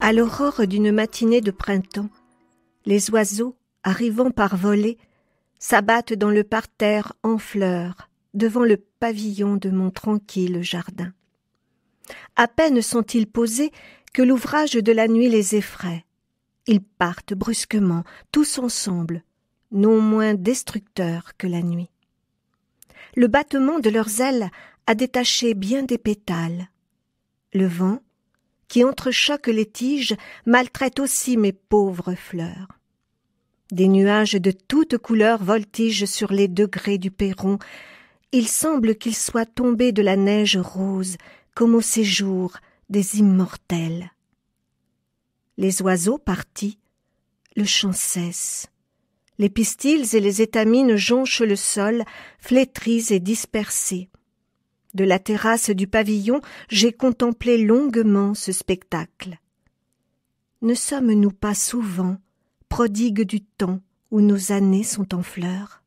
À l'aurore d'une matinée de printemps, les oiseaux, arrivant par volée, s'abattent dans le parterre en fleurs devant le pavillon de mon tranquille jardin. À peine sont-ils posés que l'ouvrage de la nuit les effraie. Ils partent brusquement, tous ensemble, non moins destructeurs que la nuit. Le battement de leurs ailes a détaché bien des pétales. Le vent, qui entrechoquent les tiges maltraitent aussi mes pauvres fleurs. Des nuages de toutes couleurs voltigent sur les degrés du perron. Il semble qu'ils soient tombés de la neige rose, comme au séjour des immortels. Les oiseaux partis, le chant cesse. Les pistils et les étamines jonchent le sol, flétris et dispersés. De la terrasse du pavillon, j'ai contemplé longuement ce spectacle. Ne sommes-nous pas souvent prodigues du temps où nos années sont en fleurs